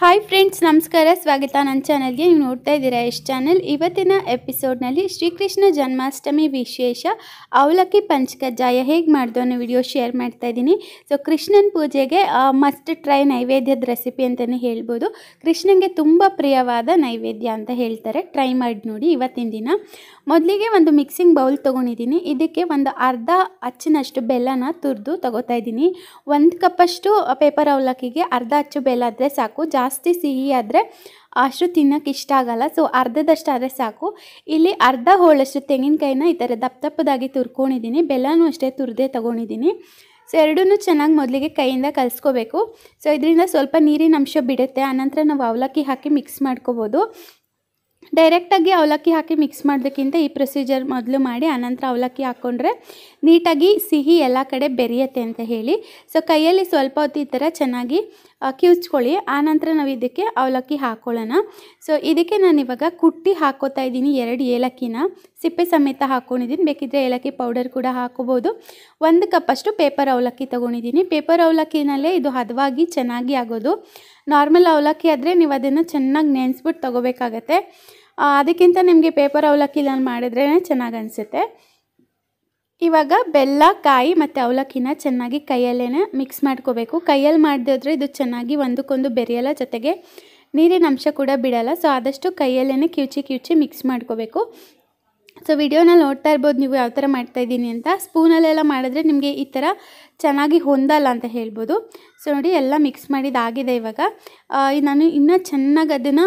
hi friends ನಮಸ್ಕಾರ ಸ್ವಾಗತ ನನ್ನ ಚಾನಲ್ಗೆ ನೀವು ನೋಡ್ತಾ ಇದ್ದೀರಾ ಎಷ್ಟು ಚಾನಲ್ ಇವತ್ತಿನ ಎಪಿಸೋಡ್ನಲ್ಲಿ ಶ್ರೀಕೃಷ್ಣ ಜನ್ಮಾಷ್ಟಮಿ ವಿಶೇಷ ಅವಲಕ್ಕಿ ಪಂಚಕಜ್ಜಾಯ ಹೇಗೆ ಮಾಡಿದ್ರು ಅನ್ನೋ ವಿಡಿಯೋ ಶೇರ್ ಮಾಡ್ತಾ ಇದ್ದೀನಿ ಸೊ ಕೃಷ್ಣನ ಪೂಜೆಗೆ ಮಸ್ಟ್ ಟ್ರೈ ನೈವೇದ್ಯದ ರೆಸಿಪಿ ಅಂತಲೇ ಹೇಳ್ಬೋದು ಕೃಷ್ಣನಿಗೆ ತುಂಬ ಪ್ರಿಯವಾದ ನೈವೇದ್ಯ ಅಂತ ಹೇಳ್ತಾರೆ ಟ್ರೈ ಮಾಡಿ ನೋಡಿ ಇವತ್ತಿನ ದಿನ ಮೊದಲಿಗೆ ಒಂದು ಮಿಕ್ಸಿಂಗ್ ಬೌಲ್ ತೊಗೊಂಡಿದ್ದೀನಿ ಇದಕ್ಕೆ ಒಂದು ಅರ್ಧ ಅಚ್ಚಿನಷ್ಟು ಬೆಲ್ಲನ ತುರಿದು ತೊಗೋತಾ ಇದ್ದೀನಿ ಒಂದು ಕಪ್ಪಷ್ಟು ಪೇಪರ್ ಅವಲಕ್ಕಿಗೆ ಅರ್ಧ ಅಚ್ಚು ಬೆಲ್ಲ ಆದರೆ ಸಾಕು ಜಾಸ್ತಿ ಸಿಹಿ ಆದರೆ ಅಷ್ಟು ತಿನ್ನೋಕ್ಕೆ ಇಷ್ಟ ಆಗಲ್ಲ ಸೊ ಅರ್ಧದಷ್ಟು ಆದರೆ ಸಾಕು ಇಲ್ಲಿ ಅರ್ಧ ಹೋಳಷ್ಟು ತೆಂಗಿನಕಾಯಿನ ಈ ಥರ ದಪ್ಪ ದಪ್ಪದಾಗಿ ತುರ್ಕೊಂಡಿದ್ದೀನಿ ಬೆಲ್ಲನೂ ಅಷ್ಟೇ ತುರಿದೇ ತೊಗೊಂಡಿದ್ದೀನಿ ಸೊ ಎರಡೂ ಚೆನ್ನಾಗಿ ಮೊದಲಿಗೆ ಕೈಯಿಂದ ಕಲಿಸ್ಕೋಬೇಕು ಸೊ ಇದರಿಂದ ಸ್ವಲ್ಪ ನೀರಿನ ಅಂಶ ಬಿಡುತ್ತೆ ಆನಂತರ ನಾವು ಅವಲಕ್ಕಿ ಹಾಕಿ ಮಿಕ್ಸ್ ಮಾಡ್ಕೋಬೋದು ಡೈರೆಕ್ಟಾಗಿ ಅವಲಕ್ಕಿ ಹಾಕಿ ಮಿಕ್ಸ್ ಮಾಡೋದಕ್ಕಿಂತ ಈ ಪ್ರೊಸೀಜರ್ ಮೊದಲು ಮಾಡಿ ಆನಂತರ ಅವಲಕ್ಕಿ ಹಾಕ್ಕೊಂಡ್ರೆ ನೀಟಾಗಿ ಸಿಹಿ ಎಲ್ಲ ಕಡೆ ಬೆರೆಯತ್ತೆ ಅಂತ ಹೇಳಿ ಸೊ ಕೈಯಲ್ಲಿ ಸ್ವಲ್ಪ ಹೊತ್ತು ಈ ಥರ ಚೆನ್ನಾಗಿ ಕಿವುಚ್ಕೊಳ್ಳಿ ಆನಂತರ ನಾವು ಇದಕ್ಕೆ ಅವಲಕ್ಕಿ ಹಾಕ್ಕೊಳ್ಳೋಣ ಸೊ ಇದಕ್ಕೆ ನಾನು ಇವಾಗ ಕುಟ್ಟಿ ಹಾಕೋತಾ ಇದ್ದೀನಿ ಎರಡು ಏಲಕ್ಕಿನ ಸಿಪ್ಪೆ ಸಮೇತ ಹಾಕ್ಕೊಂಡಿದ್ದೀನಿ ಬೇಕಿದ್ದರೆ ಏಲಕ್ಕಿ ಪೌಡರ್ ಕೂಡ ಹಾಕೋಬೋದು ಒಂದು ಕಪ್ಪಷ್ಟು ಪೇಪರ್ ಅವಲಕ್ಕಿ ತೊಗೊಂಡಿದ್ದೀನಿ ಪೇಪರ್ ಅವಲಕ್ಕಿನಲ್ಲೇ ಇದು ಹದವಾಗಿ ಚೆನ್ನಾಗಿ ಆಗೋದು ನಾರ್ಮಲ್ ಅವಲಕ್ಕಿ ಆದರೆ ನೀವು ಅದನ್ನು ಚೆನ್ನಾಗಿ ನೆನೆಸ್ಬಿಟ್ಟು ತೊಗೋಬೇಕಾಗತ್ತೆ ಅದಕ್ಕಿಂತ ನಿಮಗೆ ಪೇಪರ್ ಅವಲಕ್ಕಿ ನಾನು ಮಾಡಿದ್ರೇ ಚೆನ್ನಾಗಿ ಅನಿಸುತ್ತೆ ಇವಾಗ ಬೆಲ್ಲ ಕಾಯಿ ಮತ್ತು ಅವಲಕ್ಕಿನ ಚೆನ್ನಾಗಿ ಕೈಯಲ್ಲೇ ಮಿಕ್ಸ್ ಮಾಡ್ಕೋಬೇಕು ಕೈಯಲ್ಲಿ ಮಾಡಿದ್ರೆ ಇದು ಚೆನ್ನಾಗಿ ಒಂದಕ್ಕೊಂದು ಬೆರೆಯಲ್ಲ ಜೊತೆಗೆ ನೀರಿನ ಅಂಶ ಕೂಡ ಬಿಡಲ್ಲ ಸೊ ಆದಷ್ಟು ಕೈಯಲ್ಲೇ ಕಿವುಚಿ ಕಿವುಚಿ ಮಿಕ್ಸ್ ಮಾಡ್ಕೋಬೇಕು ಸೊ ವಿಡಿಯೋನ ನೋಡ್ತಾ ಇರ್ಬೋದು ನೀವು ಯಾವ ಥರ ಇದ್ದೀನಿ ಅಂತ ಸ್ಪೂನಲ್ಲೆಲ್ಲ ಮಾಡಿದ್ರೆ ನಿಮಗೆ ಈ ಥರ ಚೆನ್ನಾಗಿ ಹೊಂದಲ್ಲ ಅಂತ ಹೇಳ್ಬೋದು ಸೊ ನೋಡಿ ಎಲ್ಲ ಮಿಕ್ಸ್ ಮಾಡಿದ್ದಾಗಿದೆ ಇವಾಗ ನಾನು ಇನ್ನೂ ಚೆನ್ನಾಗಿ ಅದನ್ನು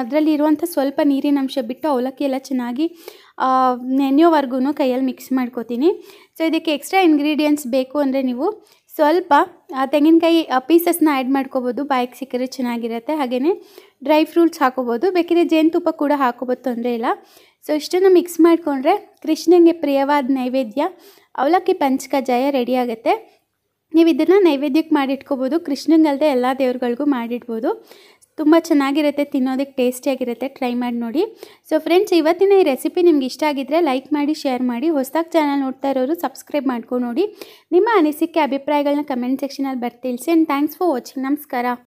ಅದರಲ್ಲಿ ಸ್ವಲ್ಪ ನೀರಿನ ಅಂಶ ಬಿಟ್ಟು ಅವಲಕ್ಕಿ ಎಲ್ಲ ಚೆನ್ನಾಗಿ ನೆನೆಯೋವರೆಗೂ ಕೈಯಲ್ಲಿ ಮಿಕ್ಸ್ ಮಾಡ್ಕೋತೀನಿ ಸೊ ಇದಕ್ಕೆ ಎಕ್ಸ್ಟ್ರಾ ಇಂಗ್ರೀಡಿಯೆಂಟ್ಸ್ ಬೇಕು ಅಂದರೆ ನೀವು ಸ್ವಲ್ಪ ತೆಂಗಿನಕಾಯಿ ಪೀಸಸ್ನ ಆ್ಯಡ್ ಮಾಡ್ಕೋಬೋದು ಬಾಯಿಗೆ ಸಿಕ್ಕರೆ ಚೆನ್ನಾಗಿರುತ್ತೆ ಹಾಗೆಯೇ ಡ್ರೈ ಫ್ರೂಟ್ಸ್ ಹಾಕೋಬೋದು ಬೇಕಿದ್ರೆ ಜೇನುತುಪ್ಪ ಕೂಡ ಹಾಕೋಬೋದು ತೊಂದರೆ ಇಲ್ಲ ಸೊ ಇಷ್ಟನ್ನು ಮಿಕ್ಸ್ ಮಾಡಿಕೊಂಡ್ರೆ ಕೃಷ್ಣನಿಗೆ ಪ್ರಿಯವಾದ ನೈವೇದ್ಯ ಅವಲಕ್ಕಿ ಪಂಚಕಜಾಯ ರೆಡಿ ಆಗುತ್ತೆ ನೀವು ಇದನ್ನು ನೈವೇದ್ಯಕ್ಕೆ ಮಾಡಿಟ್ಕೋಬೋದು ಕೃಷ್ಣಂಗಲ್ಲದೆ ಎಲ್ಲ ದೇವ್ರುಗಳಿಗೂ ಮಾಡಿಡ್ಬೋದು ತುಂಬ ಚೆನ್ನಾಗಿರುತ್ತೆ ತಿನ್ನೋದಕ್ಕೆ ಟೇಸ್ಟಿಯಾಗಿರುತ್ತೆ ಟ್ರೈ ಮಾಡಿ ನೋಡಿ ಸೊ ಫ್ರೆಂಡ್ಸ್ ಇವತ್ತಿನ ಈ ರೆಸಿಪಿ ನಿಮ್ಗೆ ಇಷ್ಟ ಆಗಿದ್ದರೆ ಲೈಕ್ ಮಾಡಿ ಶೇರ್ ಮಾಡಿ ಹೊಸದಾಗಿ ಚಾನಲ್ ನೋಡ್ತಾ ಇರೋರು ಸಬ್ಸ್ಕ್ರೈಬ್ ಮಾಡ್ಕೊಂಡು ನೋಡಿ ನಿಮ್ಮ ಅನಿಸಿಕೆ ಅಭಿಪ್ರಾಯಗಳನ್ನ ಕಮೆಂಟ್ ಸೆಕ್ಷನಲ್ಲಿ ಬರ್ತಿಲ್ಸಿ ಆ್ಯಂಡ್ ಥ್ಯಾಂಕ್ಸ್ ಫಾರ್ ವಾಚಿಂಗ್ ನಮಸ್ಕಾರ